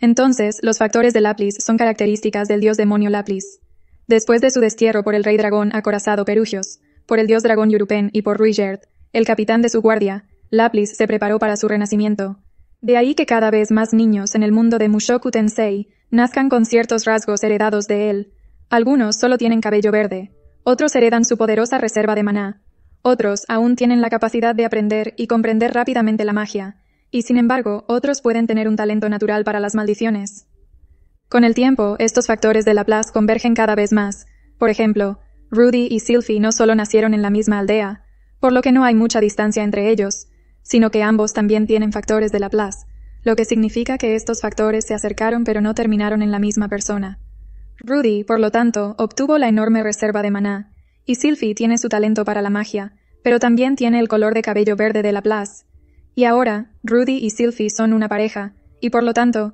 Entonces, los factores de Laplis son características del dios demonio Laplis. Después de su destierro por el rey dragón acorazado Perugios, por el dios dragón Yurupen y por Ruigerd, el capitán de su guardia, Laplis se preparó para su renacimiento. De ahí que cada vez más niños en el mundo de Mushoku Tensei nazcan con ciertos rasgos heredados de él. Algunos solo tienen cabello verde, otros heredan su poderosa reserva de maná, otros aún tienen la capacidad de aprender y comprender rápidamente la magia, y sin embargo, otros pueden tener un talento natural para las maldiciones. Con el tiempo, estos factores de Laplace convergen cada vez más. Por ejemplo, Rudy y Sylphie no solo nacieron en la misma aldea, por lo que no hay mucha distancia entre ellos, sino que ambos también tienen factores de Laplace, lo que significa que estos factores se acercaron pero no terminaron en la misma persona. Rudy, por lo tanto, obtuvo la enorme reserva de maná, y Sylphie tiene su talento para la magia, pero también tiene el color de cabello verde de Laplace, y ahora, Rudy y Sylvie son una pareja, y por lo tanto,